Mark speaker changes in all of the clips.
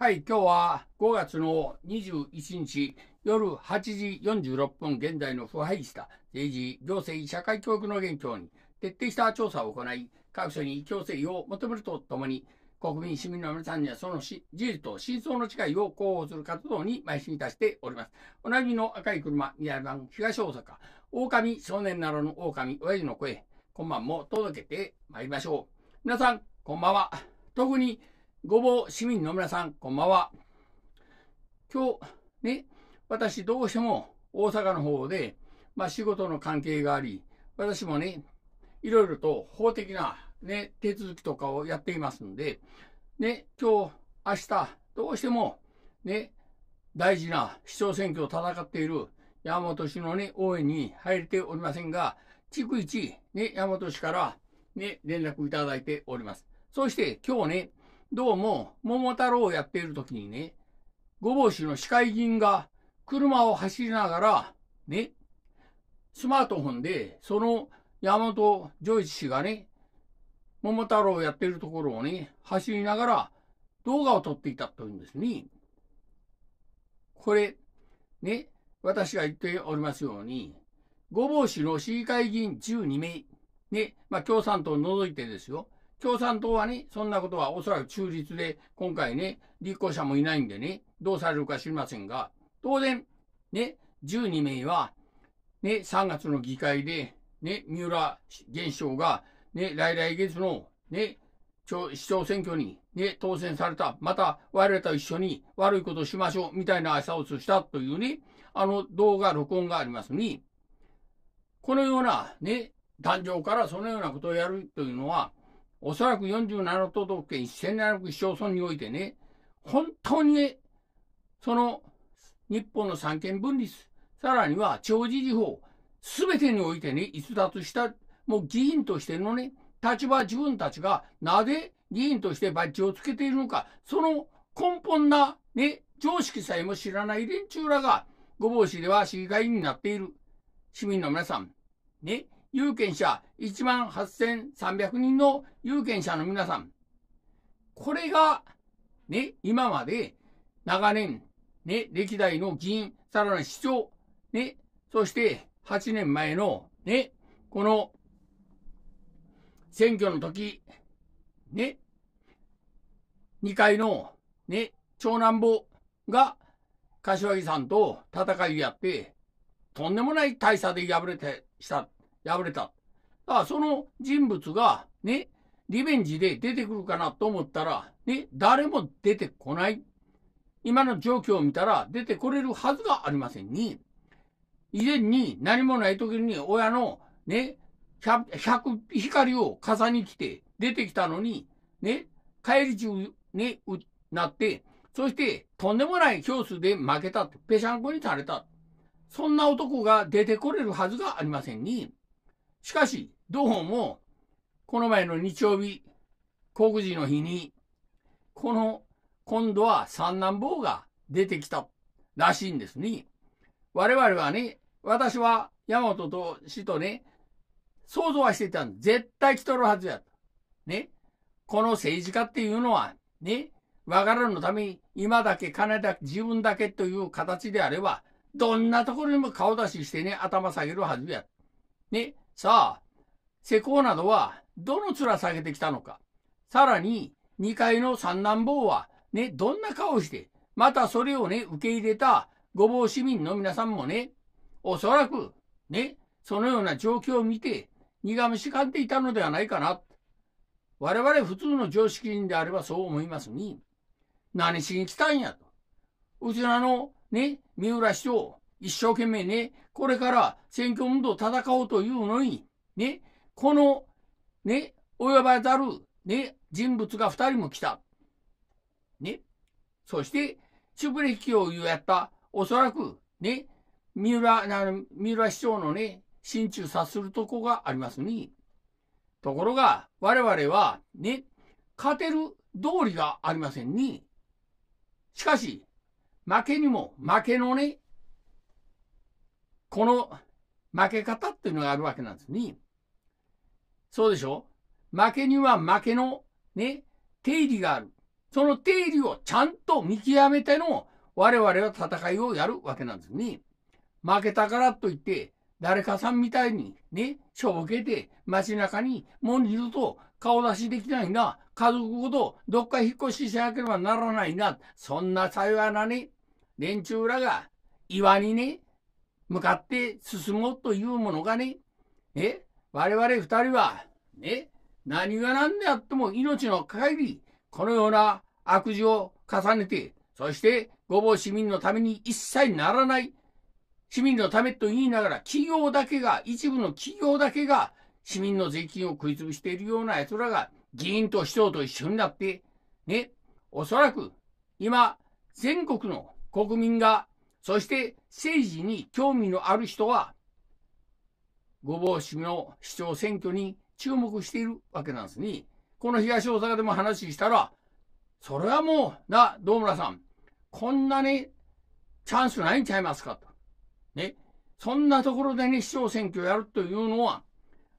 Speaker 1: はい、今日は5月の21日夜8時46分現在の腐敗した政治、行政、社会教育の現況に徹底した調査を行い、各所に強制を求めるとともに、国民、市民の皆さんにはその事実と真相の違いを広報する活動に邁進いたしております。おなじみの赤い車、宮山東大阪、狼少年ならの狼、親父の声、今晩も届けてまいりましょう。皆さん、こんばんは。特にごぼう市民の皆さん、こんばんは。今日、ね、私どうしても大阪の方で、まあ仕事の関係があり、私もね、いろいろと法的なね、手続きとかをやっていますんで、ね、今日、明日、どうしても、ね、大事な市長選挙を戦っている山本氏のね、応援に入れておりませんが、逐一、ね、山本氏から、ね、連絡いただいております。そして今日ね、どうも、桃太郎をやっている時にね、ごぼうしの司会人が車を走りながら、ね、スマートフォンで、その山本丈一氏がね、桃太郎をやっているところをね、走りながら動画を撮っていたというんですね。これ、ね、私が言っておりますように、ごぼう氏の市議会議員12名、ね、まあ共産党を除いてですよ、共産党はね、そんなことはおそらく中立で、今回ね、立候補者もいないんでね、どうされるか知りませんが、当然、ね、12名は、ね、3月の議会で、ね、三浦現首相が、ね、来来月の、ね、市長選挙に、ね、当選された、また我々と一緒に悪いことをしましょう、みたいな挨拶をしたというね、あの動画、録音がありますに、このような、ね、壇上からそのようなことをやるというのは、おそらく47都道府県1700市町村においてね、本当にね、その日本の三権分立、さらには地方自治法、すべてにおいてね、逸脱した、もう議員としてのね、立場自分たちがなぜ議員としてバッジをつけているのか、その根本なね、常識さえも知らない連中らが、御坊市では市議会員になっている市民の皆さん、ね、有権者1万8300人の有権者の皆さん、これが、ね、今まで長年、ね、歴代の議員、さらに市長、ね、そして8年前の、ね、この選挙の時、ね、2階の、ね、長男坊が、柏木さんと戦いやって、とんでもない大差で敗れてした敗れた。だからその人物が、ね、リベンジで出てくるかなと思ったら、ね、誰も出てこない。今の状況を見たら出てこれるはずがありませんに、以前に何もない時に親のね、100光を重に来て出てきたのに、ね、帰り中ね、なって、そしてとんでもない票数で負けたって、ぺしゃんこにされた。そんな男が出てこれるはずがありませんに、しかし、どうも、この前の日曜日、告示の日に、この、今度は三男坊が出てきたらしいんですね。我々はね、私は山本と死とね、想像はしてたん絶対来とるはずやね。この政治家っていうのは、ね、我がらのために今だけ金だけ自分だけという形であれば、どんなところにも顔出ししてね、頭下げるはずや。ね。さあ、施工などはどの面下げてきたのか。さらに、2階の三男坊はね、どんな顔して、またそれをね、受け入れたごぼう市民の皆さんもね、おそらく、ね、そのような状況を見て、苦虫しかんでいたのではないかな。我々普通の常識人であればそう思いますに、何しに来たんやと。うちらのね、三浦市長、一生懸命ね、これから選挙運動を戦おうというのに、ね、この、ね、及ばざる、ね、人物が二人も来た。ね。そして、シュプレヒをやった、おそらく、ね、三浦、三浦市長のね、心中察するとこがありますに、ところが、我々は、ね、勝てる道理がありませんに、しかし、負けにも負けのね、この負け方っていうのがあるわけなんですね。そうでしょ負けには負けのね、定理がある。その定理をちゃんと見極めての我々は戦いをやるわけなんですね。負けたからといって、誰かさんみたいにね、しょぼけて街中にもう二度と顔出しできないな、家族ごとどっか引っ越ししなければならないな、そんな幸いなね、連中らが岩にね、向かって進もうというものがね、え、我々二人は、ね、何が何であっても命の限り、このような悪事を重ねて、そしてごぼう市民のために一切ならない、市民のためと言いながら、企業だけが、一部の企業だけが、市民の税金を食い潰しているような奴らが、議員と市長と一緒になって、ね、おそらく、今、全国の国民がそして政治に興味のある人は、ごぼう市の市長選挙に注目しているわけなんですね。この東大阪でも話したら、それはもう、な、堂村さん、こんなにチャンスないんちゃいますかと。ね。そんなところでね、市長選挙やるというのは、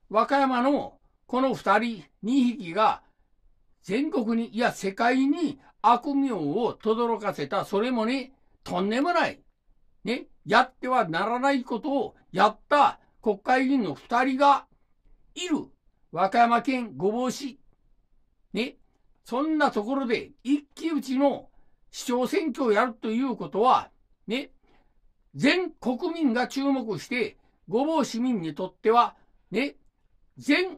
Speaker 1: 和歌山のこの二人、二匹が、全国に、いや世界に悪名を轟かせた、それもね、とんでもないね、やってはならないことをやった国会議員の2人がいる和歌山県御坊市。ね、そんなところで一騎打ちの市長選挙をやるということは、ね、全国民が注目して、御坊市民にとっては、ね、全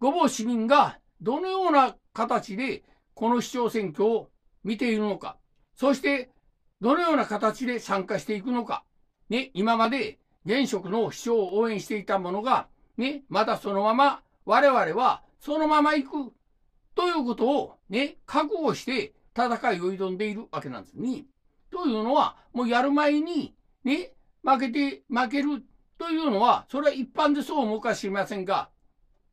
Speaker 1: 御坊市民がどのような形でこの市長選挙を見ているのか、そしてどのような形で参加していくのか。ね、今まで現職の市長を応援していたものが、ね、またそのまま我々はそのまま行くということをね、覚悟して戦いを挑んでいるわけなんですね。というのは、もうやる前にね、負けて、負けるというのは、それは一般でそう思うか知りませんが、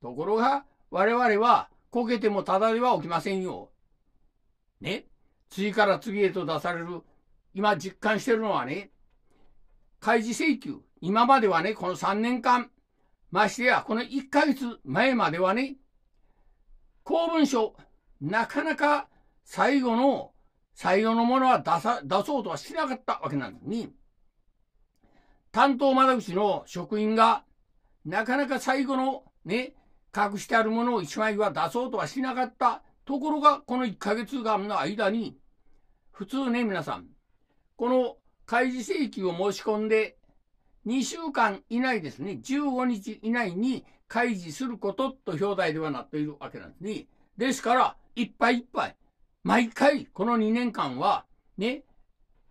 Speaker 1: ところが、我々は、こけてもただでは起きませんよ。ね。次から次へと出される今実感してるのはね、開示請求。今まではね、この3年間、ましてや、この1ヶ月前まではね、公文書、なかなか最後の、最後のものは出さ、出そうとはしなかったわけなんですね。担当窓口の職員が、なかなか最後のね、隠してあるものを1枚は出そうとはしなかったところが、この1ヶ月間の間に、普通ね、皆さん、この開示請求を申し込んで、2週間以内ですね、15日以内に開示することと表題ではなっているわけなんですね。ですから、いっぱいいっぱい、毎回この2年間は、ね、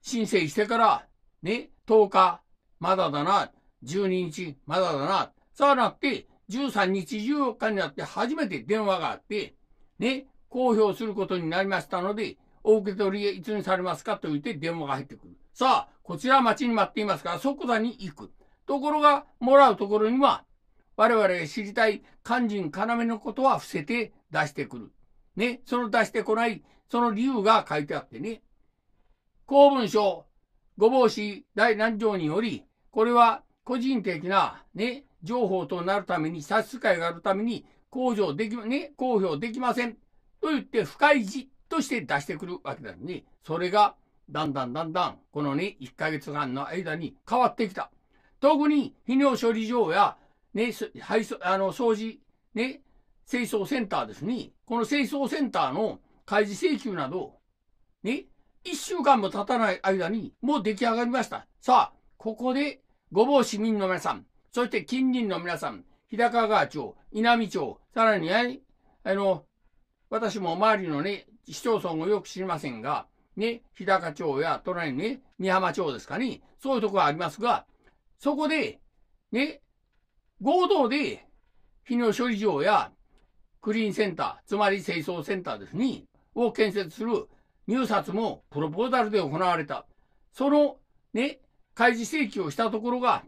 Speaker 1: 申請してから、ね、10日、まだだな、12日、まだだな、さあなって、13日、14日になって初めて電話があって、ね、公表することになりましたので、お受け取りいつにされますかと言って電話が入ってくる。さあ、こちら待ちに待っていますから即座に行く。ところが、もらうところには、我々が知りたい肝心要のことは伏せて出してくる。ね、その出してこない、その理由が書いてあってね。公文書、御坊市第何条により、これは個人的な、ね、情報となるために差し支えがあるために、公表でき、ね、公表できません。と言って不開示として出してくるわけだね。それがだんだんだんだん、このね、1ヶ月間の間に変わってきた。特に泌尿処理場や、ね、排水、あの、掃除、ね、清掃センターですね。この清掃センターの開示請求など、ね、1週間も経たない間にもう出来上がりました。さあ、ここで、ごぼう市民の皆さん、そして近隣の皆さん、日高川町、稲美町、さらに、あの、私も周りのね、市町村をよく知りませんが、ね、日高町や隣にね、美浜町ですかね、そういうとこがありますが、そこで、ね、合同で、肥料処理場やクリーンセンター、つまり清掃センターですね、を建設する入札もプロポーザルで行われた。その、ね、開示請求をしたところが、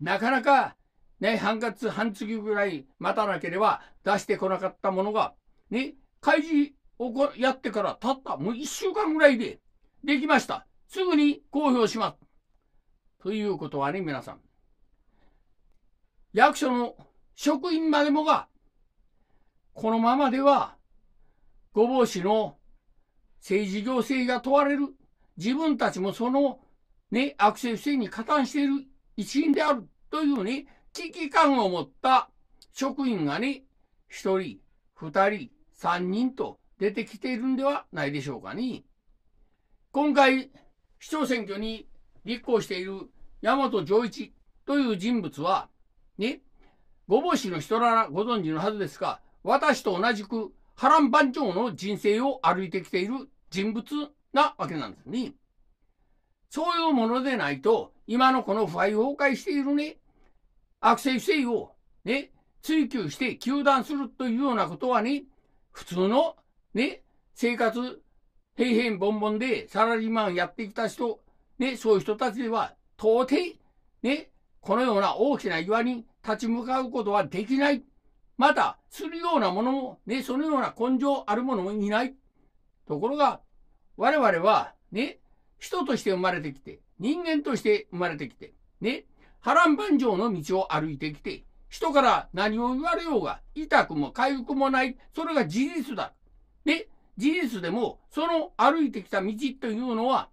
Speaker 1: なかなか、ね、半月、半月ぐらい待たなければ出してこなかったものが、ね、開示やってからたったもう1週間ぐらいでできました。すぐに公表します。ということはね、皆さん。役所の職員までもが、このままでは、ごぼう氏の政治行政が問われる。自分たちもその、ね、悪性不正に加担している一員であるというね、危機感を持った職員がね、一人、二人、三人と出てきているんではないでしょうかね。今回、市長選挙に立候補している大和丈一という人物は、ね、ごぼう氏の人ならご存知のはずですが、私と同じく波乱万丈の人生を歩いてきている人物なわけなんですね。そういうものでないと、今のこの腐敗崩壊しているね、悪性不正をね、追求して糾弾するというようなことはね、普通のね、生活、平変凡ンでサラリーマンやってきた人、ね、そういう人たちでは、到底、ね、このような大きな岩に立ち向かうことはできない。また、するようなものも、ね、そのような根性あるものもいない。ところが、我々は、ね、人として生まれてきて、人間として生まれてきて、ね、波乱万丈の道を歩いてきて、人から何を言われようが、痛くも痒くもない、それが事実だ。で、事実でも、その歩いてきた道というのは、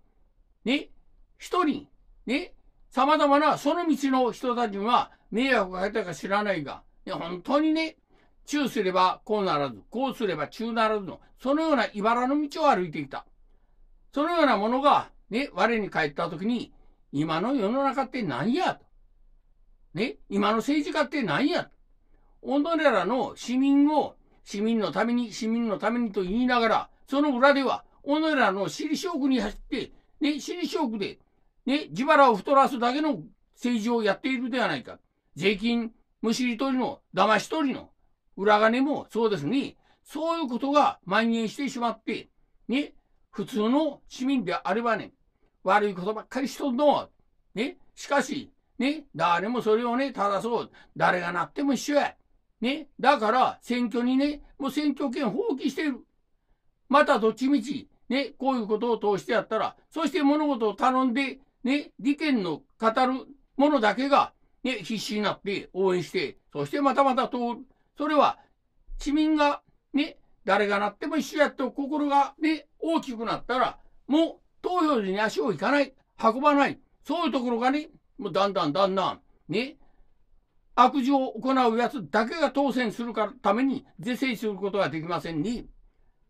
Speaker 1: ね、一人、ね、様々なその道の人たちには迷惑がかけたか知らないが、ね、本当にね、中すればこうならず、こうすれば中ならずの、そのような茨の道を歩いてきた。そのようなものが、ね、我に返った時に、今の世の中って何やと。ね、今の政治家って何やと。己らの市民を市民のために、市民のためにと言いながら、その裏では、おのらの尻ショーに走って、ね、尻ショーで、ね、自腹を太らすだけの政治をやっているではないか。税金、むしり取りの、騙し取りの、裏金もそうですね。そういうことが蔓延してしまって、ね、普通の市民であればね、悪いことばっかりしとんの。ね、しかし、ね、誰もそれをね、正そう。誰がなっても一緒や。ね。だから、選挙にね、もう選挙権放棄している。またどっちみち、ね、こういうことを通してやったら、そして物事を頼んで、ね、利権の語る者だけが、ね、必死になって応援して、そしてまたまた通る。それは、市民が、ね、誰がなっても一緒やと心がね、大きくなったら、もう投票時に足を引かない、運ばない、そういうところがね、もうだんだんだんだん、ね、悪事を行うやつだけが当選するために是正することはできませんに、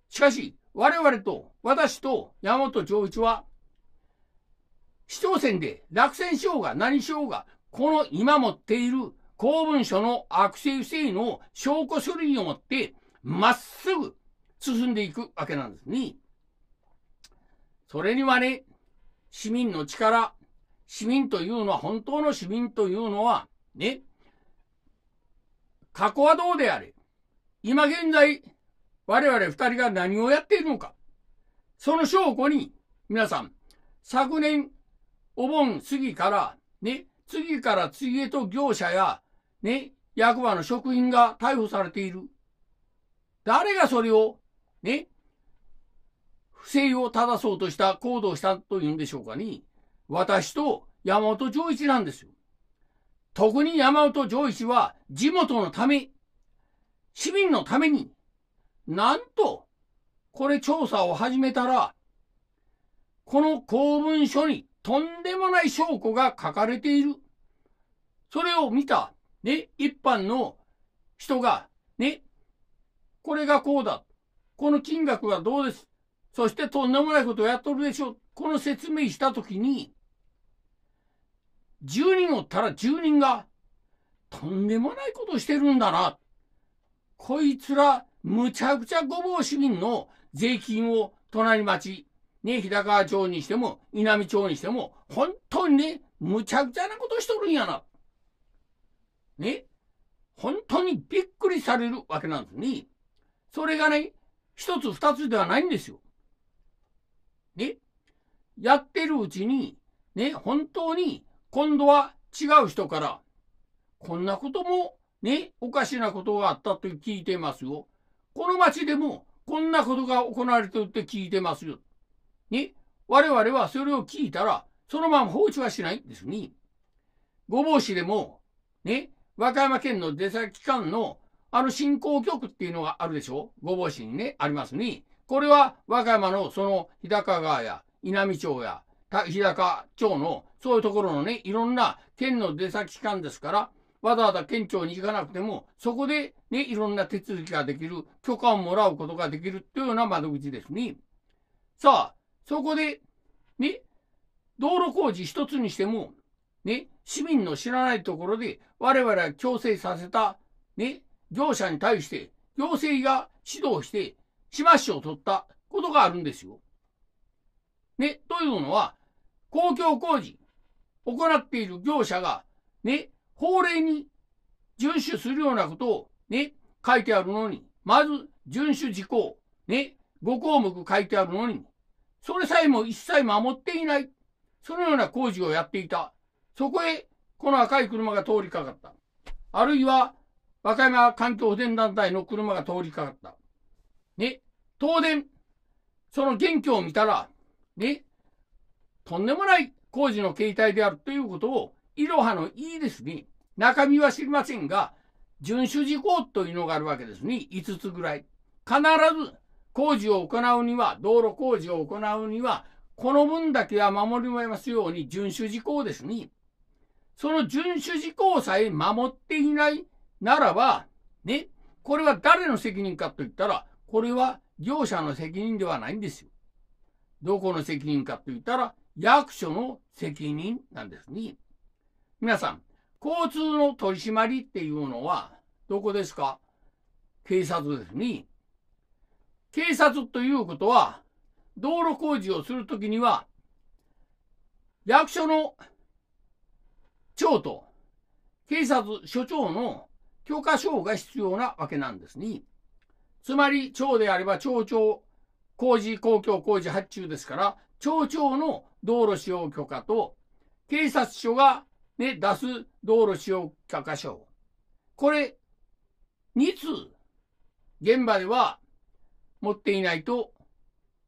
Speaker 1: しかし、我々と、私と山本丈一は、市長選で落選しようが何しようが、この今持っている公文書の悪性不正の証拠書類を持って、まっすぐ進んでいくわけなんですね。それにはね、市民の力、市民というのは、本当の市民というのは、ね、過去はどうであれ。今現在、我々二人が何をやっているのか。その証拠に、皆さん、昨年、お盆過ぎから、ね、次から次へと業者や、ね、役場の職員が逮捕されている。誰がそれを、ね、不正を正そうとした行動をしたというんでしょうかに、私と山本丈一なんですよ。特に山本上一は地元のため、市民のために、なんと、これ調査を始めたら、この公文書にとんでもない証拠が書かれている。それを見た、ね、一般の人が、ね、これがこうだ。この金額はどうです。そしてとんでもないことをやっとるでしょう。この説明したときに、10人おったら10人が、とんでもないことしてるんだな。こいつら、むちゃくちゃごぼう市民の税金を隣町、ね、日高町にしても、稲美町にしても、本当にね、むちゃくちゃなことしとるんやな。ね。本当にびっくりされるわけなんですね。それがね、一つ二つではないんですよ。ね。やってるうちに、ね、本当に今度は違う人から、こんなこともね、おかしなことがあったと聞いてますよ。この町でもこんなことが行われてるって聞いてますよ。ね、我々はそれを聞いたら、そのまま放置はしないんですね。御坊市でも、ね、和歌山県の出先機関のあの振興局っていうのがあるでしょ御坊市にね、ありますね。これは和歌山のその日高川や稲美町や日高町の、そういうところのね、いろんな県の出先機関ですから、わざわざ県庁に行かなくても、そこでね、いろんな手続きができる、許可をもらうことができるというような窓口ですね。さあ、そこで、ね、道路工事一つにしても、ね、市民の知らないところで、我々が強制させた、ね、業者に対して、行政が指導して、しましを取ったことがあるんですよ。ね、というのは、公共工事、行っている業者が、ね、法令に遵守するようなことを、ね、書いてあるのに、まず、遵守事項、ね、5項目書いてあるのに、それさえも一切守っていない。そのような工事をやっていた。そこへ、この赤い車が通りかかった。あるいは、和歌山環境保全団体の車が通りかかった。ね、当然、その元凶を見たら、ね、とんでもない工事の形態であるということを、いろはのいいですに、中身は知りませんが、遵守事項というのがあるわけですね。5つぐらい。必ず工事を行うには、道路工事を行うには、この分だけは守りますように遵守事項ですね。その遵守事項さえ守っていないならば、ね、これは誰の責任かと言ったら、これは業者の責任ではないんですよ。どこの責任かと言ったら、役所の責任なんですね。皆さん、交通の取り締まりっていうのは、どこですか警察ですね。警察ということは、道路工事をするときには、役所の長と警察署長の許可証が必要なわけなんですね。つまり、長であれば町長工事公共工事発注ですから、町長の道路使用許可と、警察署が、ね、出す道路使用許可証。これ、2通、現場では持っていないと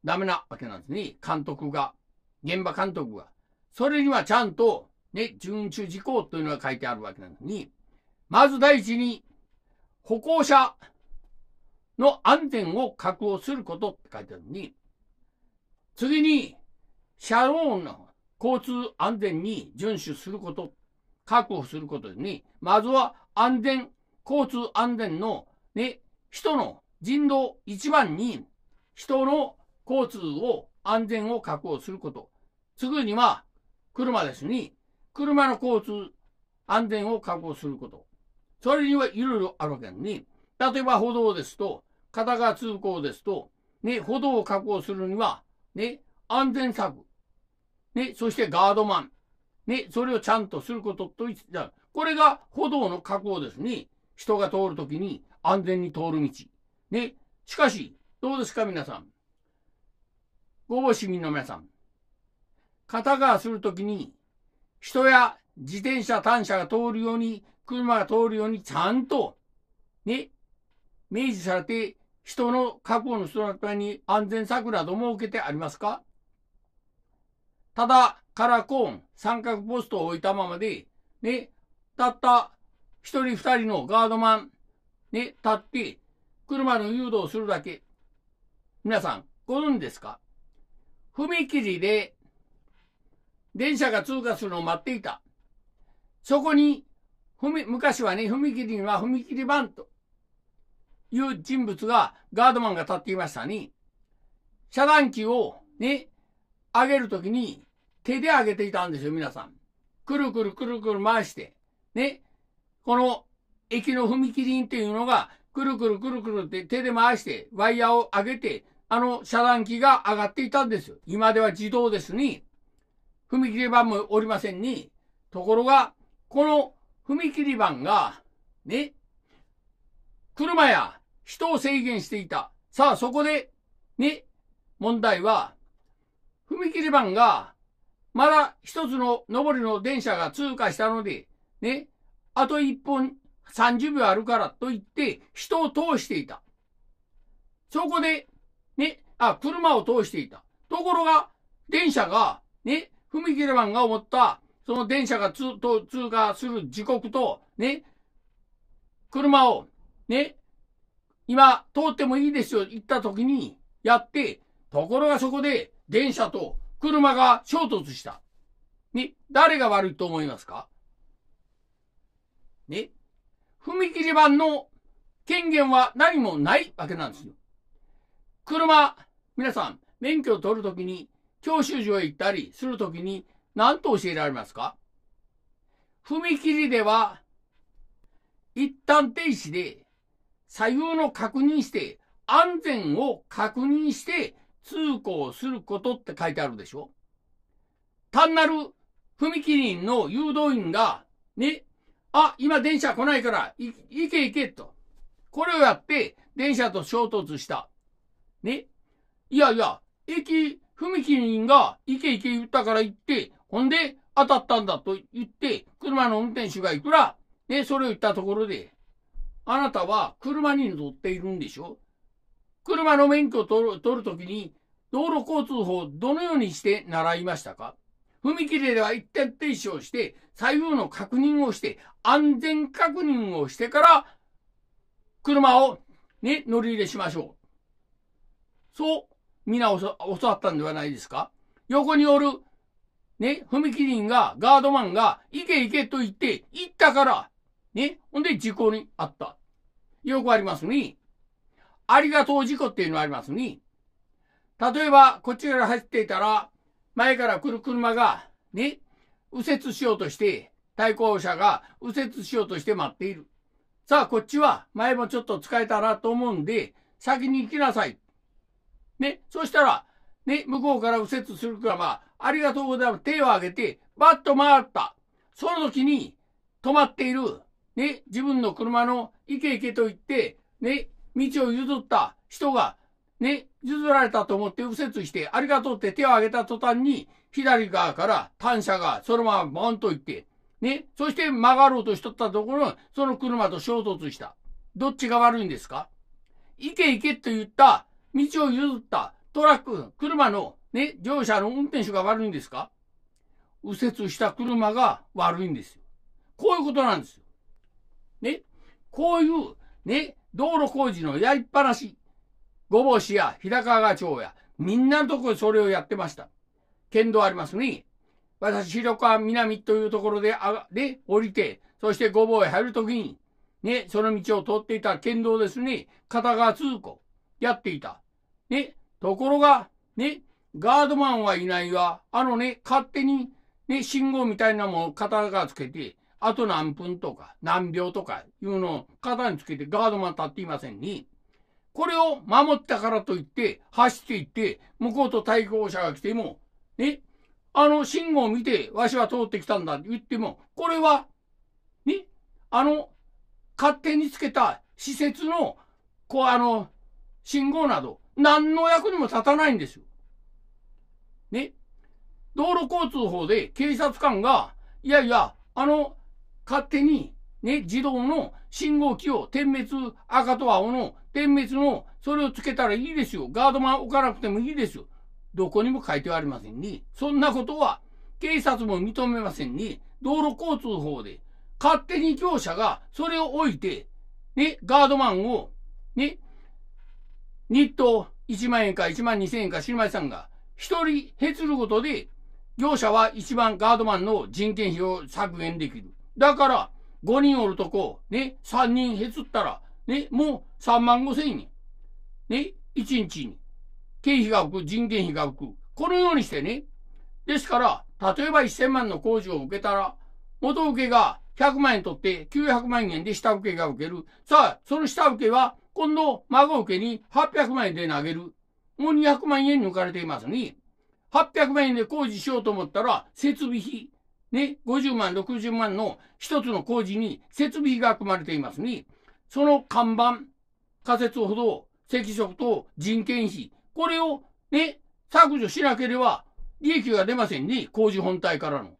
Speaker 1: ダメなわけなんですね。監督が、現場監督が。それにはちゃんと、ね、順守事項というのが書いてあるわけなのに、まず第一に、歩行者の安全を確保することって書いてあるのに、次に、車両の交通安全に遵守すること、確保することに、まずは安全、交通安全のね、人の人道一番に、人の交通を、安全を確保すること。すぐには、車ですに、車の交通、安全を確保すること。それにはいろいろあるわけに、例えば歩道ですと、片側通行ですと、ね、歩道を確保するには、ね、安全策、ね、そしてガードマン。ね、それをちゃんとすることと言ってこれが歩道の確保ですね。人が通るときに安全に通る道。ね。しかし、どうですか皆さん。ごぼ市民の皆さん。片側するときに、人や自転車、単車が通るように、車が通るようにちゃんと、ね、明示されて、人の確保の人のために安全策なども受けてありますかただ、カラコーン、三角ポストを置いたままで、ね、たった一人二人のガードマン、ね、立って、車の誘導するだけ。皆さん、ご存知ですか踏切で、電車が通過するのを待っていた。そこに、昔はね、踏切には踏切番という人物が、ガードマンが立っていましたね。遮断機をね、上げるときに、手で上げていたんですよ、皆さん。くるくるくるくる回して。ね。この、駅の踏切っていうのが、くるくるくるくるって手で回して、ワイヤーを上げて、あの遮断機が上がっていたんですよ。今では自動ですに、踏切板もおりませんに、ところが、この踏切板が、ね、車や人を制限していた。さあ、そこで、ね、問題は、踏切板が、まだ一つの上りの電車が通過したので、ね、あと一本30秒あるからと言って、人を通していた。そこで、ね、あ、車を通していた。ところが、電車が、ね、踏切板が思った、その電車が通通過する時刻と、ね、車を、ね、今、通ってもいいですよ、行った時に、やって、ところがそこで、電車と車が衝突した。に、誰が悪いと思いますかね踏切版の権限は何もないわけなんですよ。車、皆さん、免許を取るときに、教習所へ行ったりするときに、何と教えられますか踏切では、一旦停止で、左右の確認して、安全を確認して、通行することって書いてあるでしょ単なる踏切の誘導員が、ね、あ、今電車来ないから、行け行けと。これをやって、電車と衝突した。ね。いやいや、駅、踏切が行け行け言ったから行って、ほんで当たったんだと言って、車の運転手がいくら、ね、それを言ったところで、あなたは車に乗っているんでしょ車の免許を取るときに、道路交通法をどのようにして習いましたか踏切では一点停止をして、左右の確認をして、安全確認をしてから、車をね、乗り入れしましょう。そう、皆教わったんではないですか横におる、ね、踏切員が、ガードマンが、行け行けと言って、行ったから、ね、ほんで事故にあった。よくありますね。ありがとう事故っていうのがありますね。例えば、こっちから走っていたら、前から来る車が、ね、右折しようとして、対向車が右折しようとして待っている。さあ、こっちは前もちょっと使えたらと思うんで、先に行きなさい。ね、そしたら、ね、向こうから右折する車、ありがとうございます。手を挙げて、バッと回った。その時に、止まっている、ね、自分の車の、行け行けと言って、ね、道を譲った人が、ね、譲られたと思って右折して、ありがとうって手を挙げた途端に、左側から単車がそのままバンと行って、ね、そして曲がろうとしとったところ、その車と衝突した。どっちが悪いんですか行け行けと言った、道を譲ったトラック、車の、ね、乗車の運転手が悪いんですか右折した車が悪いんですよ。こういうことなんですよ。ね、こういう、ね、道路工事のやりっぱなし、御坊市や平川川町や、みんなのとこでそれをやってました。県道ありますね。私、広川南というところで、あで、降りて、そして御坊へ入るときに、ね、その道を通っていた県道ですね、片側通行、やっていた。ね、ところが、ね、ガードマンはいないが、あのね、勝手に、ね、信号みたいなものを片側つけて、あと何分とか、何秒とかいうのを肩につけてガードマン立っていませんに、これを守ったからといって、走っていって、向こうと対向車が来ても、ね、あの信号を見て、わしは通ってきたんだって言っても、これは、ね、あの、勝手につけた施設の、こう、あの、信号など、何の役にも立たないんですよ。ね。道路交通法で警察官が、いやいや、あの、勝手に、ね、自動の信号機を点滅、赤と青の点滅の、それをつけたらいいですよ。ガードマン置かなくてもいいですよ。どこにも書いてはありませんに、そんなことは警察も認めませんに、道路交通法で勝手に業者がそれを置いて、ね、ガードマンを、ね、日当1万円か1万2000円か知りませんが、一人へつることで、業者は一番ガードマンの人件費を削減できる。だから、5人おるとこ、ね、3人へつったら、ね、もう3万5千円。ね、1日に。経費が浮く、人件費が浮く。このようにしてね。ですから、例えば1000万の工事を受けたら、元請けが100万円取って900万円で下請けが受ける。さあ、その下請けは、今度、孫請けに800万円で投げる。もう200万円抜かれていますね。800万円で工事しようと思ったら、設備費、ね、50万、60万の一つの工事に設備費が組まれていますね。その看板、仮設歩道、赤色と人件費、これをね、削除しなければ利益が出ませんね、工事本体からの。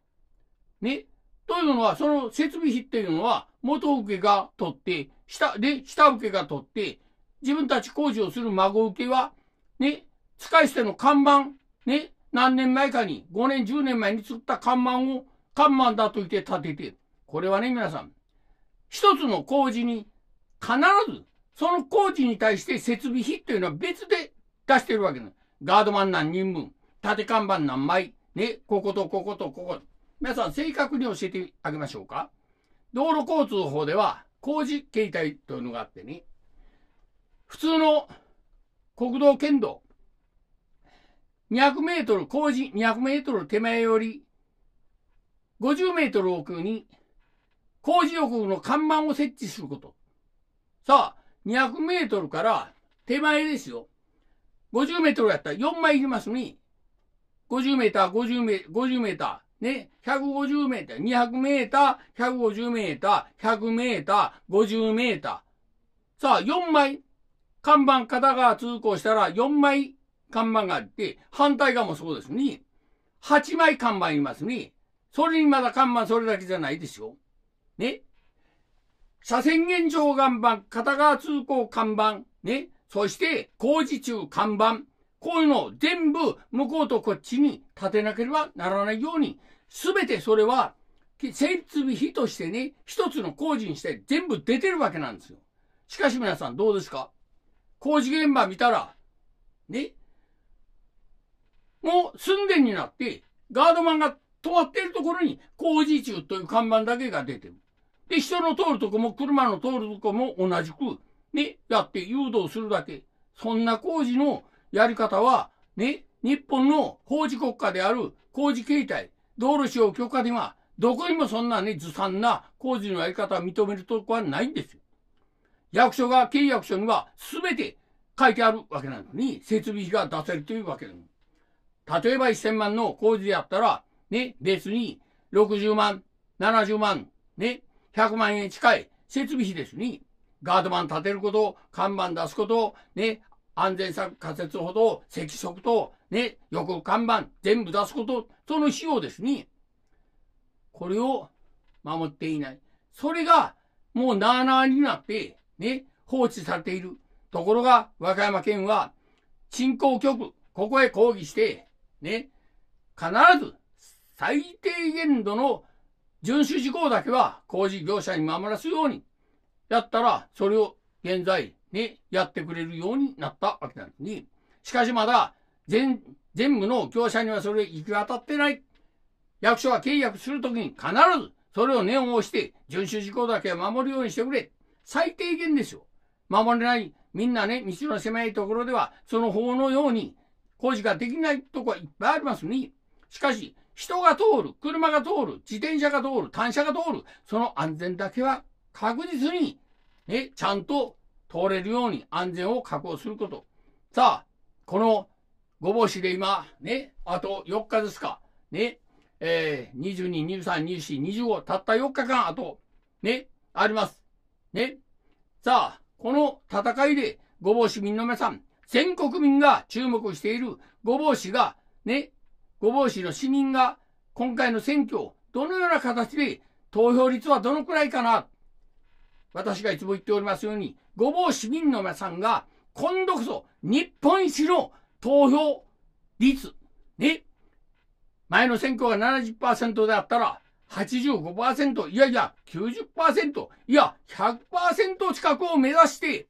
Speaker 1: ね。というのは、その設備費っていうのは、元請けが取って、下、で、下請けが取って、自分たち工事をする孫請けは、ね、使い捨ての看板、ね、何年前かに、5年、10年前に作った看板を看板だと言って建てて、これはね、皆さん、一つの工事に必ずその工事に対して設備費というのは別で出してるわけです。ガードマン何人分、て看板何枚、ね、こことこことここ。皆さん正確に教えてあげましょうか。道路交通法では工事形態というのがあってね、普通の国道県道、200メートル工事200メートル手前より50メートル奥に工事予告の看板を設置すること。さあ、200メートルから手前ですよ。50メートルやったら4枚いきますに、50メーター、50メーター、50メーター、ね、150メーター、200メーター、150メーター、100メーター、50メーター。さあ、4枚。看板片側通行したら4枚看板があって、反対側もそうですね。8枚看板いますに、それにまだ看板それだけじゃないですよ。ね。車線現状看板、片側通行看板、ね。そして、工事中看板。こういうのを全部向こうとこっちに立てなければならないように、すべてそれは、設備費としてね、一つの工事にして全部出てるわけなんですよ。しかし皆さんどうですか工事現場見たら、ね、もう寸前になって、ガードマンが止まってるところに工事中という看板だけが出てる。で、人の通るとこも車の通るとこも同じく、ね、やって誘導するだけ。そんな工事のやり方は、ね、日本の法治国家である工事形態、道路使用許可では、どこにもそんなね、ずさんな工事のやり方を認めるとこはないんですよ。役所が契約書には全て書いてあるわけなのに、設備費が出せるというわけなの。例えば1000万の工事であったら、ね、別に60万、70万、ね、100万円近い設備費ですに、ガードマン立てること、看板出すこと、ね、安全仮設ほど、赤色と、ね、く看板、全部出すこと、その費用ですに、これを守っていない。それが、もうなあなあになって、ね、放置されている。ところが、和歌山県は、振興局、ここへ抗議して、ね、必ず最低限度の遵守事項だけは工事業者に守らすように、やったら、それを現在ね、やってくれるようになったわけなんですね。しかしまだ、全、全部の業者にはそれ行き渡ってない。役所は契約するときに必ず、それを念を押して、遵守事項だけは守るようにしてくれ。最低限ですよ。守れない、みんなね、道の狭いところでは、その法のように工事ができないとこはいっぱいありますね。しかし、人が通る、車が通る、自転車が通る、単車が通る、その安全だけは確実に、ね、ちゃんと通れるように安全を確保すること。さあ、このごぼうしで今、ね、あと4日ですか、ね、えー、22、23、24、25、たった4日間、あと、ね、あります。ね。さあ、この戦いで、ごぼうしみんの皆さん、全国民が注目しているごぼうしが、ね、御坊市の市民が今回の選挙をどのような形で投票率はどのくらいかな私がいつも言っておりますように御坊市民の皆さんが今度こそ日本一の投票率ね前の選挙が70%であったら85%いやいや90%いや100%近くを目指して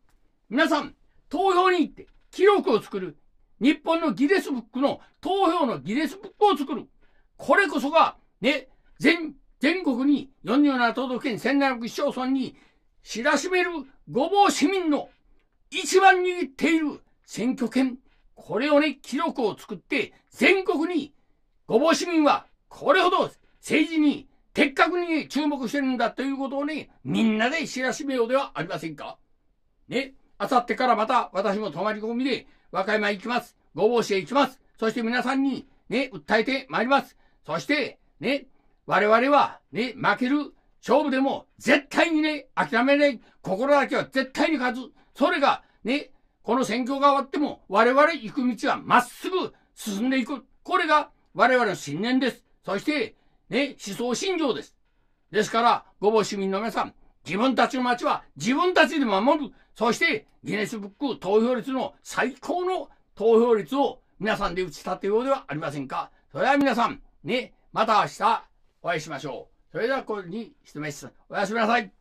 Speaker 1: 皆さん投票に行って記録を作る日本のギネスブックの投票のギネスブックを作る。これこそが、ね、全、全国に47都道府県1700市町村に知らしめるごぼう市民の一番握っている選挙権。これをね、記録を作って全国にごぼう市民はこれほど政治に的確に注目してるんだということをね、みんなで知らしめようではありませんか。ね。あさってからまた私も泊まり込みで和歌山行きます。ごぼう市へ行きます。そして皆さんにね、訴えてまいります。そして、ね、我々はね、負ける勝負でも絶対にね、諦めない。心だけは絶対に勝つ。それがね、この選挙が終わっても我々行く道はまっすぐ進んでいく。これが我々の信念です。そして、ね、思想信条です。ですから、ごぼう市民の皆さん、自分たちの町は自分たちで守る。そして、ギネスブック投票率の最高の投票率を皆さんで打ち立てようではありませんか。それでは皆さん、ね、また明日お会いしましょう。それではこれに質問室す。おやすみなさい。